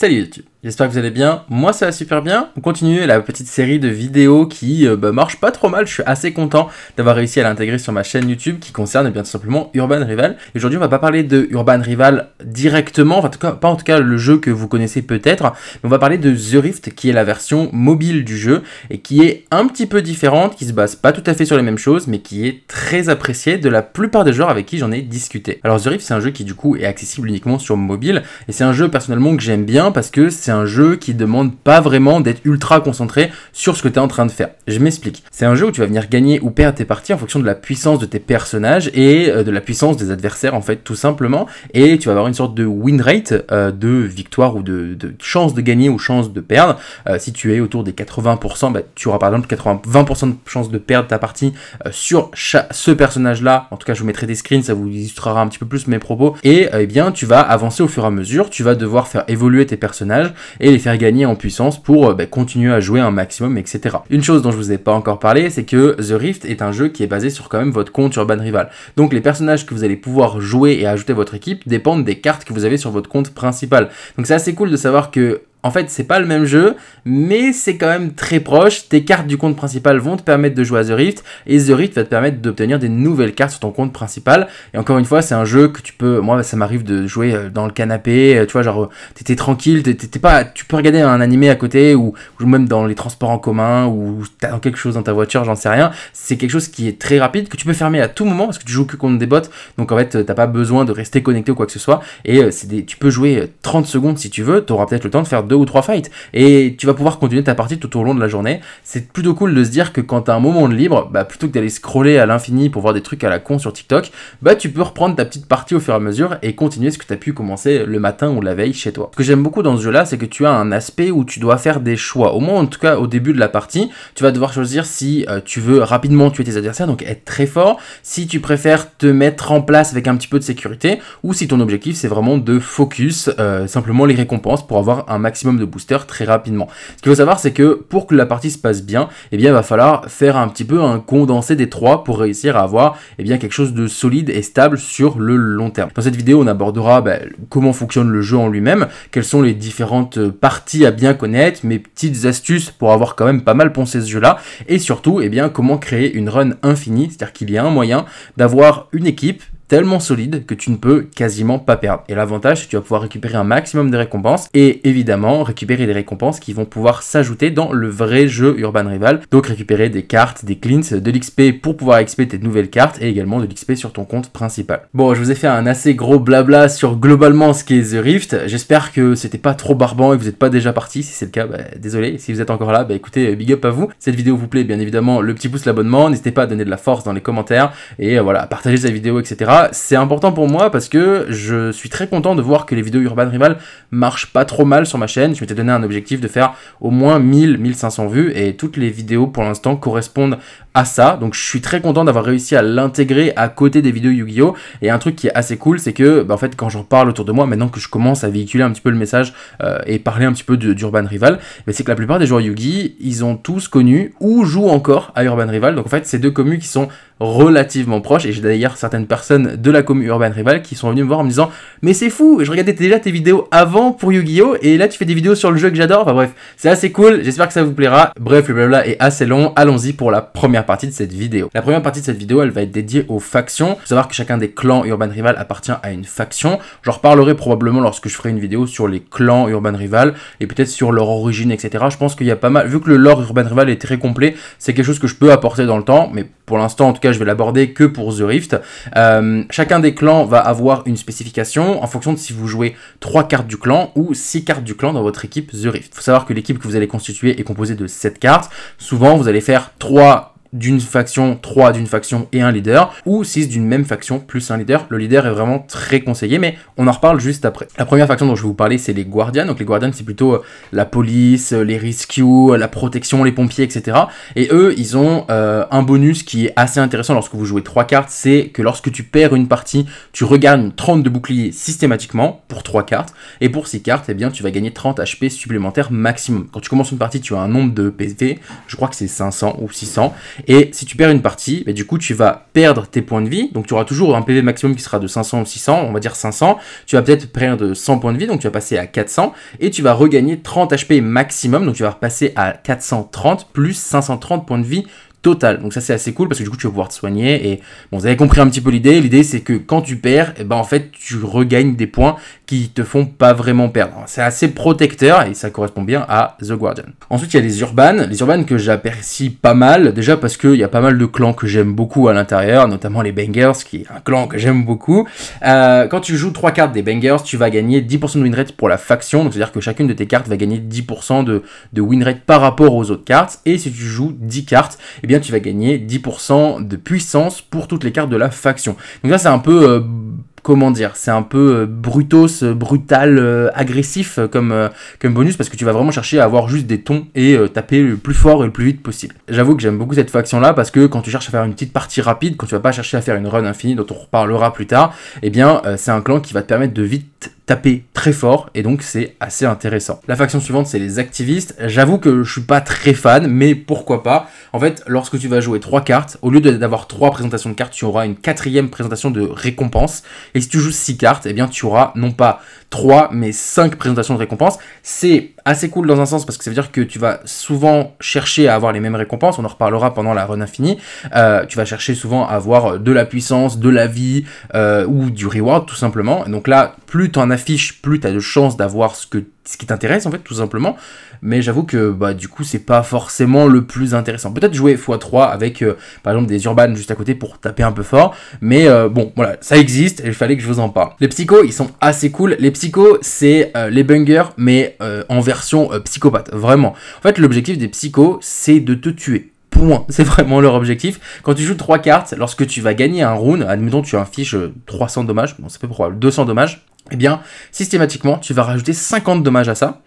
Seria, tipo, J'espère que vous allez bien. Moi, ça va super bien. On continue la petite série de vidéos qui euh, bah, marche pas trop mal. Je suis assez content d'avoir réussi à l'intégrer sur ma chaîne YouTube qui concerne eh bien tout simplement Urban Rival. Aujourd'hui, on va pas parler de Urban Rival directement, enfin, en tout cas, pas en tout cas le jeu que vous connaissez peut-être, mais on va parler de The Rift qui est la version mobile du jeu et qui est un petit peu différente, qui se base pas tout à fait sur les mêmes choses, mais qui est très appréciée de la plupart des joueurs avec qui j'en ai discuté. Alors, The Rift, c'est un jeu qui du coup est accessible uniquement sur mobile et c'est un jeu personnellement que j'aime bien parce que c'est c'est un jeu qui demande pas vraiment d'être ultra concentré sur ce que tu es en train de faire. Je m'explique. C'est un jeu où tu vas venir gagner ou perdre tes parties en fonction de la puissance de tes personnages et euh, de la puissance des adversaires en fait tout simplement et tu vas avoir une sorte de win rate euh, de victoire ou de, chance de gagner ou chance de perdre. Euh, si tu es autour des 80%, bah, tu auras par exemple 80, 20% de chance de perdre ta partie sur ce personnage-là. En tout cas, je vous mettrai des screens, ça vous illustrera un petit peu plus mes propos. Et eh bien, tu vas avancer au fur et à mesure, tu vas devoir faire évoluer tes personnages et les faire gagner en puissance pour euh, bah, continuer à jouer un maximum, etc. Une chose dont je vous ai pas encore parlé, c'est que The Rift est un jeu qui est basé sur quand même votre compte Urban Rival. Donc les personnages que vous allez pouvoir jouer et ajouter à votre équipe dépendent des cartes que vous avez sur votre compte principal. Donc c'est assez cool de savoir que en fait, c'est pas le même jeu, mais c'est quand même très proche. Tes cartes du compte principal vont te permettre de jouer à The Rift, et The Rift va te permettre d'obtenir des nouvelles cartes sur ton compte principal. Et encore une fois, c'est un jeu que tu peux. Moi, ça m'arrive de jouer euh, dans le canapé, euh, tu vois, genre, euh, t'étais tranquille, t'étais pas. Tu peux regarder un animé à côté, ou, même dans les transports en commun, ou t'as quelque chose dans ta voiture, j'en sais rien. C'est quelque chose qui est très rapide, que tu peux fermer à tout moment, parce que tu joues que contre des bots. Donc en fait, t'as pas besoin de rester connecté ou quoi que ce soit. Et des... tu peux jouer 30 secondes si tu veux, t'auras peut-être le temps de faire deux ou trois fights. Et tu vas pouvoir continuer ta partie tout au long de la journée. C'est plutôt cool de se dire que quand tu as un moment de libre, bah, plutôt que d'aller scroller à l'infini pour voir des trucs à la con sur TikTok, bah, tu peux reprendre ta petite partie au fur et à mesure et continuer ce que tu as pu commencer le matin ou la veille chez toi. Ce que j'aime beaucoup dans ce jeu-là, c'est que tu as un aspect où tu dois faire des choix. Au moins, en tout cas, au début de la partie, tu vas devoir choisir si euh, tu veux rapidement tuer tes adversaires, donc être très fort, si tu préfères te mettre en place avec un petit peu de sécurité, ou si ton objectif c'est vraiment de focus, euh, simplement les récompenses pour avoir un maximum de booster très rapidement. Ce qu'il faut savoir, c'est que pour que la partie se passe bien, eh bien, il va falloir faire un petit peu un condensé des trois pour réussir à avoir eh bien, quelque chose de solide et stable sur le long terme. Dans cette vidéo, on abordera bah, comment fonctionne le jeu en lui-même, quelles sont les différentes parties à bien connaître, mes petites astuces pour avoir quand même pas mal pensé ce jeu-là, et surtout, eh bien, comment créer une run infinie, c'est-à-dire qu'il y a un moyen d'avoir une équipe tellement solide que tu ne peux quasiment pas perdre. Et l'avantage, c'est que tu vas pouvoir récupérer un maximum de récompenses et évidemment récupérer des récompenses qui vont pouvoir s'ajouter dans le vrai jeu Urban Rival. Donc récupérer des cartes, des cleans, de l'XP pour pouvoir XP tes nouvelles cartes et également de l'XP sur ton compte principal. Bon, je vous ai fait un assez gros blabla sur globalement ce qu'est The Rift. J'espère que c'était pas trop barbant et que vous n'êtes pas déjà parti. Si c'est le cas, bah, désolé. Si vous êtes encore là, bah écoutez, big up à vous. Cette vidéo vous plaît, bien évidemment, le petit pouce, l'abonnement. N'hésitez pas à donner de la force dans les commentaires et voilà, à partager cette vidéo, etc. Ah, c'est important pour moi parce que je suis très content de voir que les vidéos Urban Rival marchent pas trop mal sur ma chaîne. Je m'étais donné un objectif de faire au moins 1000, 1500 vues et toutes les vidéos pour l'instant correspondent à ça. Donc je suis très content d'avoir réussi à l'intégrer à côté des vidéos Yu-Gi-Oh! Et un truc qui est assez cool, c'est que bah, en fait quand j'en parle autour de moi, maintenant que je commence à véhiculer un petit peu le message euh, et parler un petit peu d'Urban Rival, mais c'est que la plupart des joueurs Yu-Gi, ils ont tous connu ou jouent encore à Urban Rival. Donc en fait, c'est deux communes qui sont relativement proches. Et j'ai d'ailleurs certaines personnes de la commune Urban Rival qui sont venues me voir en me disant Mais c'est fou, je regardais déjà tes vidéos avant pour Yu-Gi-Oh! Et là tu fais des vidéos sur le jeu que j'adore. Enfin bref, c'est assez cool, j'espère que ça vous plaira. Bref, le blabla est assez long. Allons-y pour la première partie de cette vidéo. La première partie de cette vidéo, elle va être dédiée aux factions. faut savoir que chacun des clans Urban Rival appartient à une faction. J'en reparlerai probablement lorsque je ferai une vidéo sur les clans Urban Rival et peut-être sur leur origine, etc. Je pense qu'il y a pas mal, vu que le lore Urban Rival est très complet, c'est quelque chose que je peux apporter dans le temps, mais pour l'instant, en tout cas, je vais l'aborder que pour The Rift. Euh, chacun des clans va avoir une spécification en fonction de si vous jouez 3 cartes du clan ou 6 cartes du clan dans votre équipe The Rift. Il faut savoir que l'équipe que vous allez constituer est composée de 7 cartes. Souvent, vous allez faire 3 d'une faction, 3 d'une faction et un leader, ou 6 d'une même faction plus un leader. Le leader est vraiment très conseillé, mais on en reparle juste après. La première faction dont je vais vous parler, c'est les Guardians. Donc les Guardians, c'est plutôt euh, la police, euh, les rescue, euh, la protection, les pompiers, etc. Et eux, ils ont un bonus qui est assez intéressant lorsque vous jouez 3 cartes, c'est que lorsque tu perds une partie, tu regagnes 30 de boucliers systématiquement pour 3 cartes, et pour 6 cartes, eh bien, tu vas gagner 30 HP supplémentaires maximum. Quand tu commences une partie, tu as un nombre de PV, je crois que c'est 500 ou 600, et si tu perds une partie, bah, du coup, tu vas perdre tes points de vie. Donc, tu auras toujours un PV maximum qui sera de 500 ou 600, on va dire 500. Tu vas peut-être perdre 100 points de vie, donc tu vas passer à 400. Et tu vas regagner 30 HP maximum, donc tu vas repasser à 430 plus 530 points de vie total. Donc ça c'est assez cool parce que du coup tu vas pouvoir te soigner et bon vous avez compris un petit peu l'idée. L'idée c'est que quand tu perds, eh ben en fait tu regagnes des points qui te font pas vraiment perdre. C'est assez protecteur et ça correspond bien à The Guardian. Ensuite il y a les urbanes, les urbanes que j'apprécie pas mal déjà parce qu'il y a pas mal de clans que j'aime beaucoup à l'intérieur, notamment les Bangers qui est un clan que j'aime beaucoup. Euh, quand tu joues trois cartes des Bangers, tu vas gagner 10% de winrate pour la faction, donc c'est-à-dire que chacune de tes cartes va gagner 10% de, de par rapport aux autres cartes et si tu joues 10 cartes, et eh tu vas gagner 10% de puissance pour toutes les cartes de la faction. Donc là c'est un peu euh, comment dire, c'est un peu euh, brutos, euh, brutal, euh, agressif comme, comme bonus parce que tu vas vraiment chercher à avoir juste des tons et taper le plus fort et le plus vite possible. J'avoue que j'aime beaucoup cette faction là parce que quand tu cherches à faire une petite partie rapide, quand tu vas pas chercher à faire une run infinie dont on reparlera plus tard, eh bien c'est un clan qui va te permettre de vite taper très fort et donc c'est assez intéressant. La faction suivante c'est les activistes. J'avoue que je suis pas très fan mais pourquoi pas. En fait lorsque tu vas jouer trois cartes, au lieu d'avoir trois présentations de cartes, tu auras une quatrième présentation de récompense et si tu joues 6 cartes, eh bien tu auras non pas 3 mais 5 présentations de récompenses. C'est assez cool dans un sens parce que ça veut dire que tu vas souvent chercher à avoir les mêmes récompenses, on en reparlera pendant la run infinie, euh, tu vas chercher souvent à avoir euh, de la puissance, de la vie euh, ou du reward tout simplement. Donc là, plus tu en affiches, plus tu as de chances d'avoir ce, que, ce qui t'intéresse en fait tout simplement. Mais j'avoue que bah, du coup, c'est pas forcément le plus intéressant. Peut-être jouer x3 avec par exemple des urbanes juste à côté pour taper un peu fort, mais bon, voilà, ça existe et il fallait que je vous en parle. Les psychos, ils sont assez cool. Les psychos, c'est les bungers, mais en version euh, psychopathe. Vraiment. En fait, l'objectif des psychos, c'est de te tuer. Point. C'est vraiment leur objectif. Quand tu joues trois cartes, lorsque tu vas gagner un round, admettons tu affiches 300 euh, dommages, bon c'est peu probable, 200 dommages, et eh bien, systématiquement, tu vas rajouter 50 dommages à ça.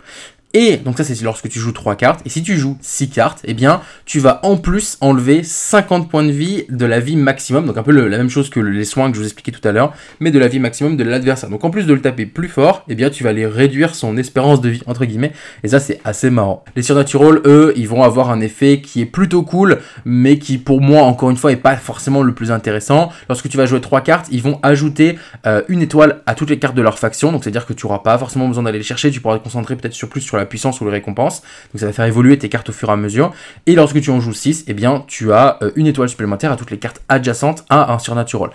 Et donc ça c'est lorsque tu joues 3 cartes. Et si tu joues 6 cartes, eh bien tu vas en plus enlever 50 points de vie de la vie maximum. Donc un peu la même chose que les soins que je vous expliquais tout à l'heure, mais de la vie maximum de l'adversaire. Donc en plus de le taper plus fort, eh bien tu vas aller réduire son espérance de vie entre guillemets. Et ça c'est assez marrant. Les surnaturals, eux, ils vont avoir un effet qui est plutôt cool, mais qui pour moi encore une fois est pas forcément le plus intéressant. Lorsque tu vas jouer 3 cartes, ils vont ajouter euh, une étoile à toutes les cartes de leur faction. Donc c'est-à-dire que tu n'auras pas forcément besoin d'aller les chercher, tu pourras te concentrer peut-être sur plus sur la la puissance ou les récompenses. Donc ça va faire évoluer tes cartes au fur et à mesure. Et lorsque tu en joues 6, eh bien tu as euh, une étoile supplémentaire à toutes les cartes adjacentes à un Surnatural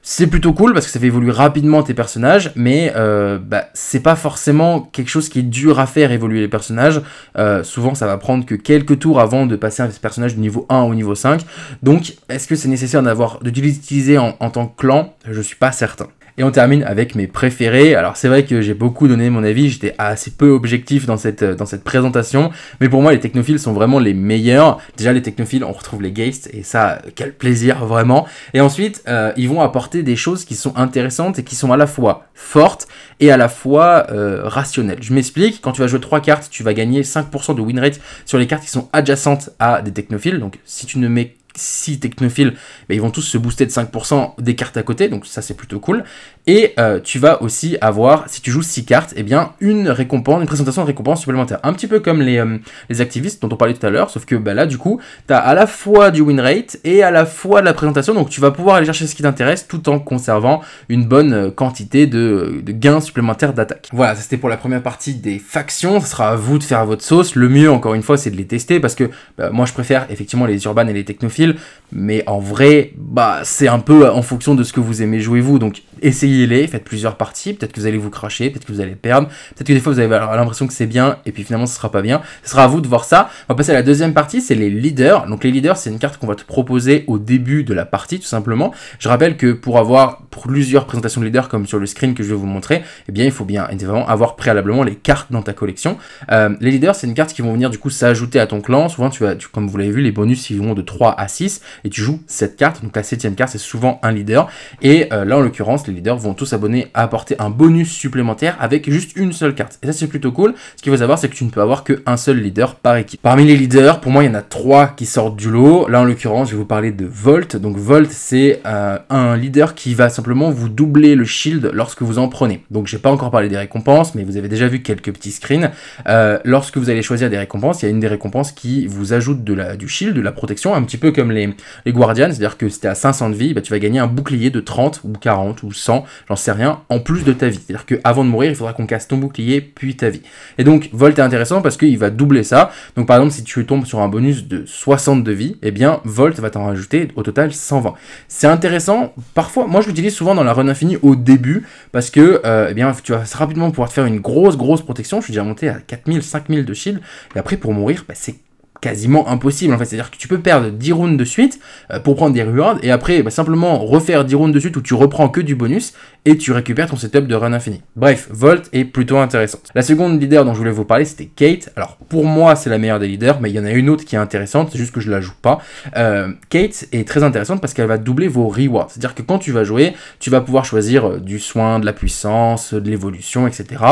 c'est plutôt cool parce que ça fait évoluer rapidement tes personnages, mais euh, bah, c'est pas forcément quelque chose qui est dur à faire évoluer les personnages. Euh, souvent, ça va prendre que quelques tours avant de passer un personnage du niveau 1 au niveau 5. Donc, est-ce que c'est nécessaire d'avoir de l'utiliser en, en tant que clan Je suis pas certain. Et on termine avec mes préférés. Alors c'est vrai que j'ai beaucoup donné mon avis, j'étais assez peu objectif dans cette, euh, dans cette présentation, mais pour moi les technophiles sont vraiment les meilleurs. Déjà les technophiles, on retrouve les Geist, et ça, euh, quel plaisir vraiment. Et ensuite, euh, ils vont apporter des choses qui sont intéressantes et qui sont à la fois fortes et à la fois rationnelles. Je m'explique, quand tu vas jouer trois cartes, tu vas gagner 5% de win rate sur les cartes qui sont adjacentes à des technophiles. Donc si tu ne mets 6 technophiles, bah, ils vont tous se booster de 5% des cartes à côté, donc ça c'est plutôt cool. Et euh, tu vas aussi avoir, si tu joues 6 cartes, et eh bien une récompense, une présentation de récompense supplémentaire. Un petit peu comme les, euh, les activistes dont on parlait tout à l'heure, sauf que bah, là du coup, tu as à la fois du win rate et à la fois de la présentation, donc tu vas pouvoir aller chercher ce qui t'intéresse tout en conservant une bonne euh, quantité de, gains supplémentaires d'attaque. Voilà, ça c'était pour la première partie des factions, ce sera à vous de faire votre sauce. Le mieux encore une fois c'est de les tester parce que bah, moi je préfère effectivement les urbanes et les technophiles mais en vrai, bah, c'est un peu euh, en fonction de ce que vous aimez jouer vous. Donc essayez-les, faites plusieurs parties. Peut-être que vous allez vous cracher, peut-être que vous allez perdre. Peut-être que des fois vous avez l'impression que c'est bien et puis finalement ce sera pas bien. Ce sera à vous de voir ça. On va passer à la deuxième partie, c'est les leaders. Donc les leaders, c'est une carte qu'on va te proposer au début de la partie tout simplement. Je rappelle que pour avoir plusieurs présentations de leaders comme sur le screen que je vais vous montrer, eh bien il faut bien évidemment avoir préalablement les cartes dans ta collection. Euh, les leaders, c'est une carte qui vont venir du coup s'ajouter à ton clan. Souvent, tu as, comme vous l'avez vu, les bonus ils vont de 3 à 6 et tu joues cette carte. Donc la septième carte, c'est souvent un leader. Et euh, là, en l'occurrence, les leaders vont tous abonner à apporter un bonus supplémentaire avec juste une seule carte. Et ça, c'est plutôt cool. Ce qu'il faut savoir, c'est que tu ne peux avoir qu'un seul leader par équipe. Parmi les leaders, pour moi, il y en a 3 qui sortent du lot. Là, en l'occurrence, je vais vous parler de Volt. Donc Volt, c'est euh, un leader qui va simplement vous doublez le shield lorsque vous en prenez. Donc j'ai pas encore parlé des récompenses, mais vous avez déjà vu quelques petits screens. Euh, lorsque vous allez choisir des récompenses, il y a une des récompenses qui vous ajoute de la, du shield, de la protection, un petit peu comme les, les Guardians, c'est-à-dire que si à 500 de vie, bah, tu vas gagner un bouclier de 30 ou 40 ou 100, j'en sais rien, en plus de ta vie. C'est-à-dire qu'avant de mourir, il faudra qu'on casse ton bouclier, puis ta vie. Et donc Volt est intéressant parce qu'il va doubler ça. Donc par exemple, si tu tombes sur un bonus de 60 de vie, et eh bien Volt va t'en rajouter au total 120. C'est intéressant, parfois, moi je l'utilise souvent dans la run infinie au début parce que euh, eh bien, tu vas rapidement pouvoir te faire une grosse grosse protection. Je suis déjà monté à 4000, 5000 de shield et après pour mourir, bah, c'est quasiment impossible en fait. C'est-à-dire que tu peux perdre 10 rounds de suite euh, pour prendre des rewards et après bah, simplement refaire 10 rounds de suite où tu reprends que du bonus et tu récupères ton setup de run infini. Bref, Volt est plutôt intéressante. La seconde leader dont je voulais vous parler c'était Kate. Alors pour moi c'est la meilleure des leaders mais il y en a une autre qui est intéressante, c'est juste que je la joue pas. Euh, Kate est très intéressante parce qu'elle va doubler vos rewards. C'est-à-dire que quand tu vas jouer, tu vas pouvoir choisir euh, du soin, de la puissance, de l'évolution, etc.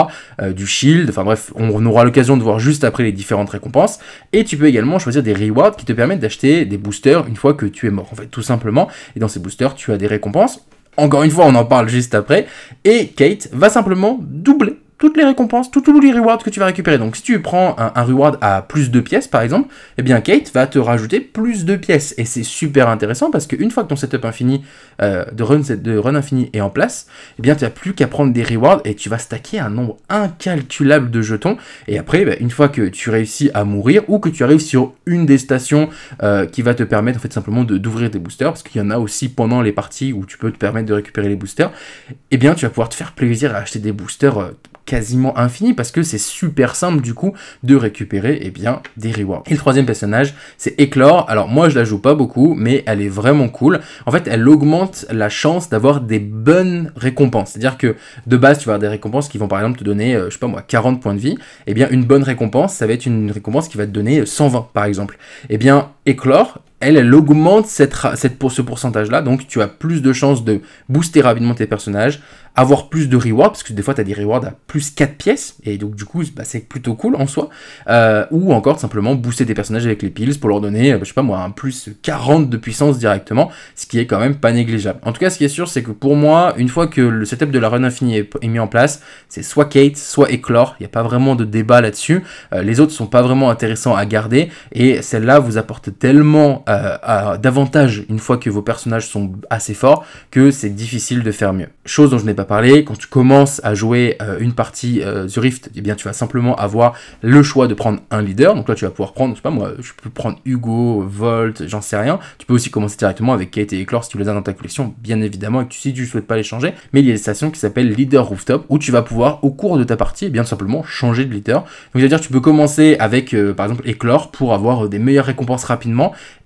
du shield, enfin bref, on aura l'occasion de voir juste après les différentes récompenses. Et tu peux également choisir des rewards qui te permettent d'acheter des boosters une fois que tu es mort, en fait, tout simplement. Et dans ces boosters, tu as des récompenses. Encore une fois, on en parle juste après. Et Kate va simplement doubler toutes les récompenses, tous les rewards que tu vas récupérer. Donc si tu prends un, reward à plus de pièces par exemple, eh bien Kate va te rajouter plus de pièces. Et c'est super intéressant parce qu'une fois que ton setup infini euh, de, run, de run infini est en place, eh bien tu n'as plus qu'à prendre des rewards et tu vas stacker un nombre incalculable de jetons. Et après, bah, une fois que tu réussis à mourir ou que tu arrives sur une des stations euh, qui va te permettre en fait simplement d'ouvrir des boosters, parce qu'il y en a aussi pendant les parties où tu peux te permettre de récupérer les boosters, eh bien tu vas pouvoir te faire plaisir à acheter des boosters euh, quasiment infini parce que c'est super simple du coup de récupérer et eh bien des rewards. Et le troisième personnage, c'est Éclore. Alors moi je la joue pas beaucoup, mais elle est vraiment cool. En fait, elle augmente la chance d'avoir des bonnes récompenses. C'est-à-dire que de base, tu vas avoir des récompenses qui vont par exemple te donner, euh, je sais pas moi, 40 points de vie. et eh bien, une bonne récompense, ça va être une récompense qui va te donner 120 euh, par exemple. et eh bien, éclore, elle, elle augmente cette, pour ce pourcentage-là. Donc, tu as plus de chances de booster rapidement tes personnages, avoir plus de rewards, parce que des fois, tu as des rewards à plus 4 pièces, et donc, du coup, bah, c'est plutôt cool en soi. Euh, ou encore, simplement, booster tes personnages avec les pills pour leur donner, euh, je sais pas moi, un plus 40 de puissance directement, ce qui est quand même pas négligeable. En tout cas, ce qui est sûr, c'est que pour moi, une fois que le setup de la run infinie est, mis en place, c'est soit Kate, soit Éclore. Il n'y a pas vraiment de débat là-dessus. Euh, les autres sont pas vraiment intéressants à garder, et celle-là vous apporte tellement euh, davantage une fois que vos personnages sont assez forts que c'est difficile de faire mieux. Chose dont je n'ai pas parlé, quand tu commences à jouer euh, une partie euh, The Rift, eh bien tu vas simplement avoir le choix de prendre un leader. Donc là tu vas pouvoir prendre, je sais pas moi, je peux prendre Hugo, Volt, j'en sais rien. Tu peux aussi commencer directement avec Kate et Eclore si tu les as dans ta collection, bien évidemment, et si tu ne souhaites pas les changer. Mais il y a des stations qui s'appelle Leader Rooftop où tu vas pouvoir au cours de ta partie, eh bien simplement changer de leader. Donc c'est-à-dire tu peux commencer avec par exemple Eclore pour avoir des meilleures récompenses rapides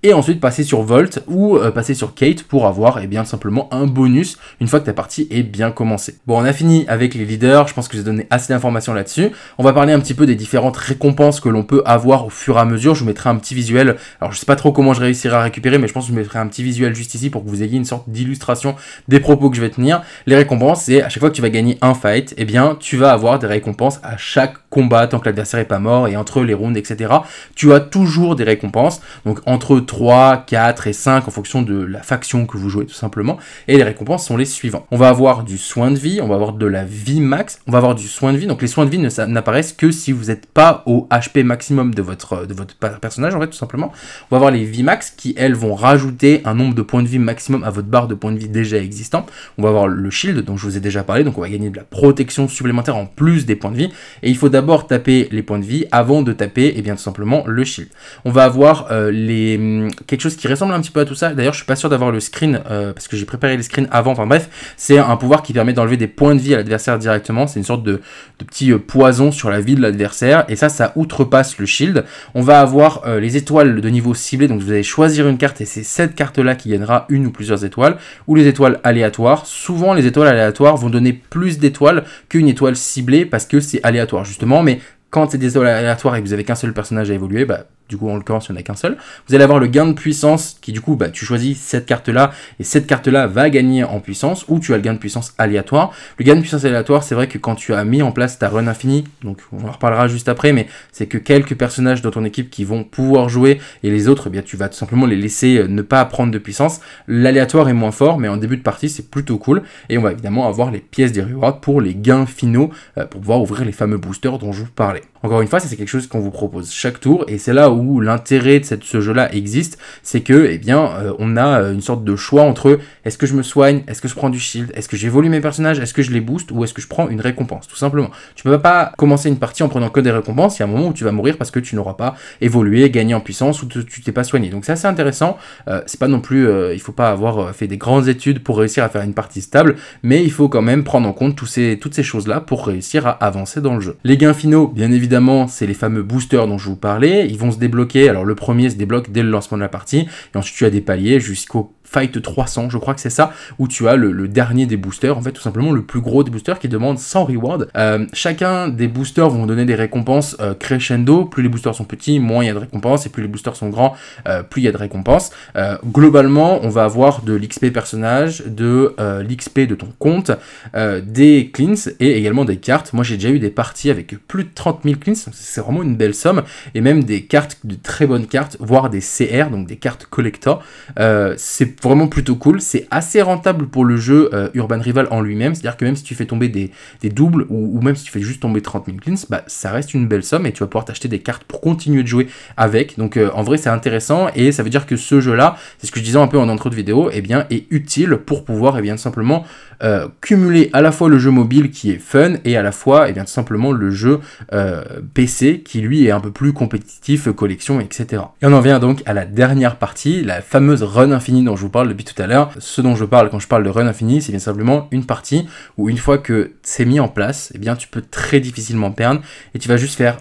et ensuite passer sur Volt ou euh, passer sur Kate pour avoir et eh bien simplement un bonus une fois que ta partie est bien commencée. Bon, on a fini avec les leaders, je pense que j'ai donné assez d'informations là-dessus. On va parler un petit peu des différentes récompenses que l'on peut avoir au fur et à mesure. Je vous mettrai un petit visuel, alors je sais pas trop comment je réussirai à récupérer, mais je pense que je mettrai un petit visuel juste ici pour que vous ayez une sorte d'illustration des propos que je vais tenir. Les récompenses, c'est à chaque fois que tu vas gagner un fight, et eh bien tu vas avoir des récompenses à chaque combat tant que l'adversaire est pas mort et entre les rounds, etc. Tu as toujours des récompenses. Donc entre 3, 4 et 5 en fonction de la faction que vous jouez tout simplement. Et les récompenses sont les suivants. On va avoir du soin de vie, on va avoir de la vie max, on va avoir du soin de vie. Donc les soins de vie n'apparaissent que si vous n'êtes pas au HP maximum de votre, de votre personnage en fait tout simplement. On va avoir les vie max qui elles vont rajouter un nombre de points de vie maximum à votre barre de points de vie déjà existant. On va avoir le shield dont je vous ai déjà parlé, donc on va gagner de la protection supplémentaire en plus des points de vie. Et il faut d'abord taper les points de vie avant de taper et eh bien tout simplement le shield. On va avoir les euh, les, mm, quelque chose qui ressemble un petit peu à tout ça. D'ailleurs, je suis pas sûr d'avoir le screen euh, parce que j'ai préparé les screens avant. Enfin bref, c'est un pouvoir qui permet d'enlever des points de vie à l'adversaire directement. C'est une sorte de, petit euh, poison sur la vie de l'adversaire et ça, ça outrepasse le shield. On va avoir euh, les étoiles de niveau ciblé. Donc vous allez choisir une carte et c'est cette carte-là qui gagnera une ou plusieurs étoiles ou les étoiles aléatoires. Souvent, les étoiles aléatoires vont donner plus d'étoiles qu'une étoile ciblée parce que c'est aléatoire justement. Mais quand c'est des étoiles aléatoires et que vous avez qu'un seul personnage à évoluer, bah du coup en l'occurrence il n'y en a qu'un seul, vous allez avoir le gain de puissance qui du coup bah, tu choisis cette carte là et cette carte là va gagner en puissance ou tu as le gain de puissance aléatoire. Le gain de puissance aléatoire c'est vrai que quand tu as mis en place ta run infinie, donc on en reparlera juste après, mais c'est que quelques personnages dans ton équipe qui vont pouvoir jouer et les autres eh bien tu vas tout simplement les laisser euh, ne pas prendre de puissance. L'aléatoire est moins fort mais en début de partie c'est plutôt cool et on va évidemment avoir les pièces des rewards pour les gains finaux euh, pour pouvoir ouvrir les fameux boosters dont je vous parlais. Encore une fois, c'est quelque chose qu'on vous propose chaque tour, et c'est là où l'intérêt de ce jeu-là existe, c'est que, eh bien, euh, on a euh, une sorte de choix entre est-ce que je me soigne, est-ce que je prends du shield, est-ce que j'évolue mes personnages, est-ce que je les booste, ou est-ce que je prends une récompense, tout simplement. Tu peux pas commencer une partie en prenant que des récompenses, il y a un moment où tu vas mourir parce que tu n'auras pas évolué, gagné en puissance, ou tu t'es pas soigné. Donc c'est assez intéressant, euh, c'est pas non plus, il faut pas avoir fait des grandes études pour réussir à faire une partie stable, mais il faut quand même prendre en compte toutes ces choses-là pour réussir à avancer dans le jeu. Les gains finaux, bien évidemment, évidemment, c'est les fameux boosters dont je vous parlais. Ils vont se débloquer. Alors, le premier se débloque dès le lancement de la partie. Et ensuite, tu as des paliers jusqu'au Fight 300, je crois que c'est ça, où tu as le, dernier des boosters, en fait tout simplement le plus gros des boosters qui demande 100 rewards. Euh, chacun des boosters vont donner des récompenses euh, crescendo, plus les boosters sont petits, moins il y a de récompenses, et plus les boosters sont grands, euh, plus il y a de récompenses. globalement, on va avoir de l'XP personnage, de l'XP de ton compte, des cleans et également des cartes. Moi j'ai déjà eu des parties avec plus de 30 000 cleans, c'est vraiment une belle somme, et même des cartes, de très bonnes cartes, voire des CR, donc des cartes collector. c'est vraiment plutôt cool. C'est assez rentable pour le jeu euh, Urban Rival en lui-même. C'est-à-dire que même si tu fais tomber des, des doubles ou, même si tu fais juste tomber 30 000 cleans, bah, ça reste une belle somme et tu vas pouvoir t'acheter des cartes pour continuer de jouer avec. Donc euh, en vrai, c'est intéressant et ça veut dire que ce jeu-là, c'est ce que je disais un peu en intro de vidéo, eh bien, est utile pour pouvoir et eh bien, simplement euh, cumuler à la fois le jeu mobile qui est fun et à la fois et eh bien tout simplement le jeu euh, PC qui lui est un peu plus compétitif, collection, etc. Et on en vient donc à la dernière partie, la fameuse run infinie dont je vous parle depuis tout à l'heure. Ce dont je parle quand je parle de run infinie, c'est bien simplement une partie où une fois que c'est mis en place, et eh bien tu peux très difficilement perdre et tu vas juste faire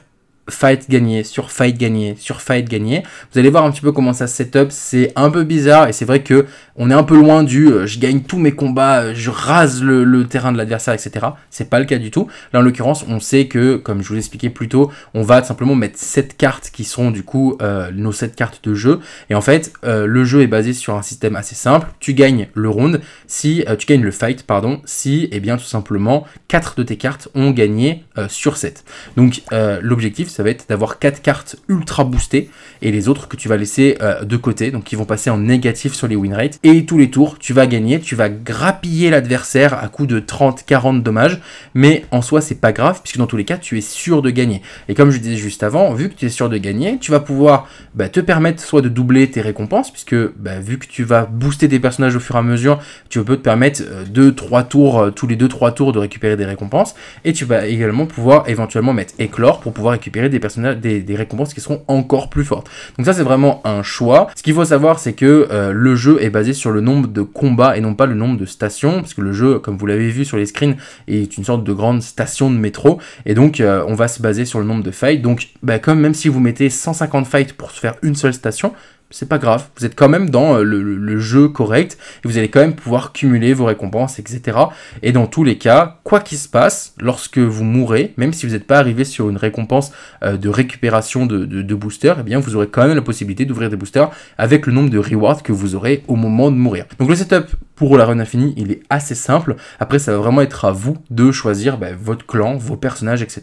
fight gagné, sur fight gagné, sur fight gagné. Vous allez voir un petit peu comment ça se up, c'est un peu bizarre et c'est vrai que on est un peu loin du euh, je gagne tous mes combats, euh, je rase le, terrain de l'adversaire, etc. C'est pas le cas du tout. Là en l'occurrence, on sait que, comme je vous l'expliquais plus tôt, on va simplement mettre 7 cartes qui seront du coup euh, nos 7 cartes de jeu. Et en fait, le jeu est basé sur un système assez simple. Tu gagnes le round si tu gagnes le fight, pardon, si et eh bien tout simplement 4 de tes cartes ont gagné sur 7. Donc l'objectif c'est ça va être d'avoir 4 cartes ultra boostées et les autres que tu vas laisser euh, de côté, donc qui vont passer en négatif sur les win rates. Et tous les tours, tu vas gagner, tu vas grappiller l'adversaire à coup de 30-40 dommages, mais en soi c'est pas grave puisque dans tous les cas tu es sûr de gagner. Et comme je disais juste avant, vu que tu es sûr de gagner, tu vas pouvoir bah, te permettre soit de doubler tes récompenses, puisque bah, vu que tu vas booster des personnages au fur et à mesure, tu peux te permettre 2-3 euh, tours, euh, tous les 2-3 tours de récupérer des récompenses, et tu vas également pouvoir éventuellement mettre éclore pour pouvoir récupérer des personnages, des, récompenses qui seront encore plus fortes. Donc ça c'est vraiment un choix. Ce qu'il faut savoir c'est que euh, le jeu est basé sur le nombre de combats et non pas le nombre de stations, parce que le jeu, comme vous l'avez vu sur les screens, est une sorte de grande station de métro, et donc euh, on va se baser sur le nombre de fights. Donc bah, comme même si vous mettez 150 fights pour faire une seule station, c'est pas grave. Vous êtes quand même dans euh, le, jeu correct et vous allez quand même pouvoir cumuler vos récompenses, etc. Et dans tous les cas, quoi qu'il se passe, lorsque vous mourrez, même si vous n'êtes pas arrivé sur une récompense euh, de récupération de, booster, de boosters, eh bien vous aurez quand même la possibilité d'ouvrir des boosters avec le nombre de rewards que vous aurez au moment de mourir. Donc le setup pour la run infinie, il est assez simple. Après, ça va vraiment être à vous de choisir bah, votre clan, vos personnages, etc.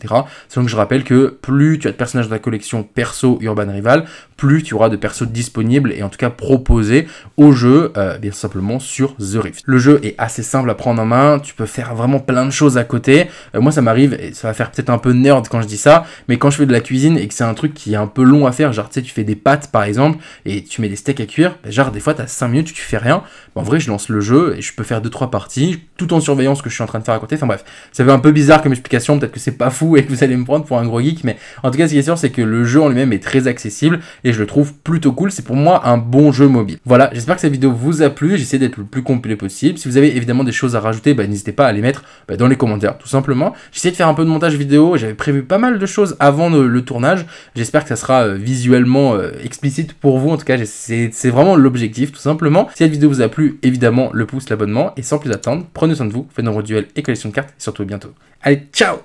Sauf que je rappelle que plus tu as de personnages de la collection perso Urban Rival, plus tu auras de persos disponibles et en tout cas proposés au jeu, euh, bien simplement sur The Rift. Le jeu est assez simple à prendre en main, tu peux faire vraiment plein de choses à côté. Euh, moi, ça m'arrive, et ça va faire peut-être un peu nerd quand je dis ça, mais quand je fais de la cuisine et que c'est un truc qui est un peu long à faire, genre tu sais, tu fais des pâtes par exemple, et tu mets des steaks à cuire, bah, genre des fois, tu as 5 minutes, tu fais rien. Bah, en vrai, je lance le jeu et je peux faire deux trois parties tout en surveillant ce que je suis en train de faire à côté. Enfin bref, ça fait un peu bizarre comme explication, peut-être que c'est pas fou et que vous allez me prendre pour un gros geek, mais en tout cas ce qui est sûr c'est que le jeu en lui-même est très accessible et je le trouve plutôt cool. C'est pour moi un bon jeu mobile. Voilà, j'espère que cette vidéo vous a plu, j'essaie d'être le plus complet possible. Si vous avez évidemment des choses à rajouter, bah, n'hésitez pas à les mettre bah, dans les commentaires tout simplement. J'essaie de faire un peu de montage vidéo, j'avais prévu pas mal de choses avant le, tournage. J'espère que ça sera euh, visuellement euh, explicite pour vous, en tout cas c'est vraiment l'objectif tout simplement. Si cette vidéo vous a plu, évidemment le pouce, l'abonnement, et sans plus attendre, prenez soin de vous, faites nombreux duels et collection de cartes, et surtout à bientôt. Allez, ciao